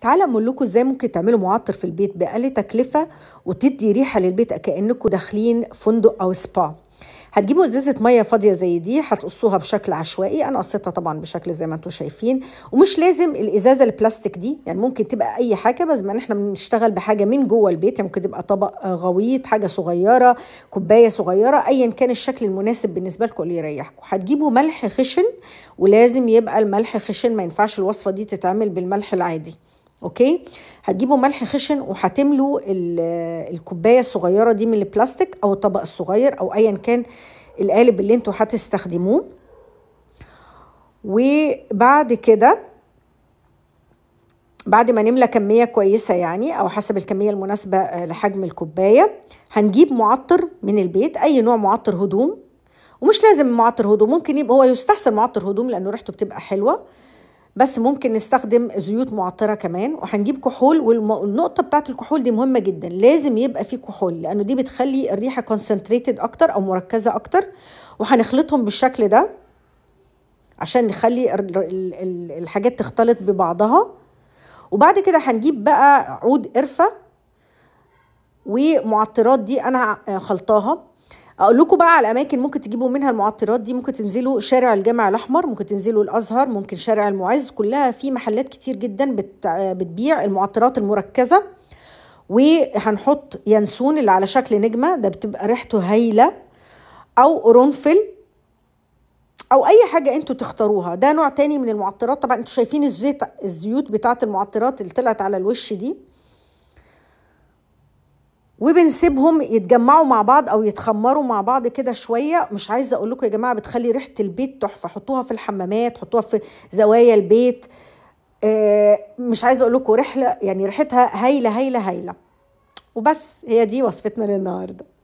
تعالى اقول لكم ازاي ممكن تعملوا معطر في البيت باقل تكلفه وتدي ريحه للبيت كانكم داخلين فندق او سبا هتجيبوا ازازه ميه فاضيه زي دي هتقصوها بشكل عشوائي انا قصيتها طبعا بشكل زي ما انتم شايفين ومش لازم الازازه البلاستيك دي يعني ممكن تبقى اي حاجه بس ما احنا بنشتغل بحاجه من جوه البيت يعني ممكن تبقى طبق غويط حاجه صغيره كوبايه صغيره ايا كان الشكل المناسب بالنسبه لكم اللي يريحكم هتجيبوا ملح خشن ولازم يبقى الملح خشن ما ينفعش الوصفه دي تتعمل بالملح العادي اوكي هتجيبوا ملح خشن وهتملوا الكوبايه الصغيره دي من البلاستيك او الطبق الصغير او ايا كان القالب اللي انتوا هتستخدموه وبعد كده بعد ما نملى كميه كويسه يعني او حسب الكميه المناسبه آه، لحجم الكوبايه هنجيب معطر من البيت اي نوع معطر هدوم ومش لازم معطر هدوم ممكن يبقى هو يستحسن معطر هدوم لانه ريحته بتبقى حلوه بس ممكن نستخدم زيوت معطره كمان وهنجيب كحول والنقطه بتاعت الكحول دي مهمه جدا لازم يبقى في كحول لانه دي بتخلي الريحه كونسنتريتد اكتر او مركزه اكتر وهنخلطهم بالشكل ده عشان نخلي الحاجات تختلط ببعضها وبعد كده هنجيب بقى عود قرفه ومعطرات دي انا خلطاها اقول لكم بقى على الاماكن ممكن تجيبوا منها المعطرات دي ممكن تنزلوا شارع الجامع الاحمر ممكن تنزلوا الازهر ممكن شارع المعز كلها في محلات كتير جدا بتبيع المعطرات المركزه وهنحط ينسون اللي على شكل نجمه ده بتبقى ريحته هايله او قرنفل او اي حاجه انتوا تختاروها ده نوع تاني من المعطرات طبعا انتوا شايفين الزيت الزيوت بتاعه المعطرات اللي طلعت على الوش دي وبنسيبهم يتجمعوا مع بعض او يتخمروا مع بعض كده شويه مش عايزه اقول لكم يا جماعه بتخلي ريحه البيت تحفه حطوها في الحمامات حطوها في زوايا البيت آه، مش عايزه اقول لكم رحله يعني ريحتها هايله هايله هايله وبس هي دي وصفتنا للنهارده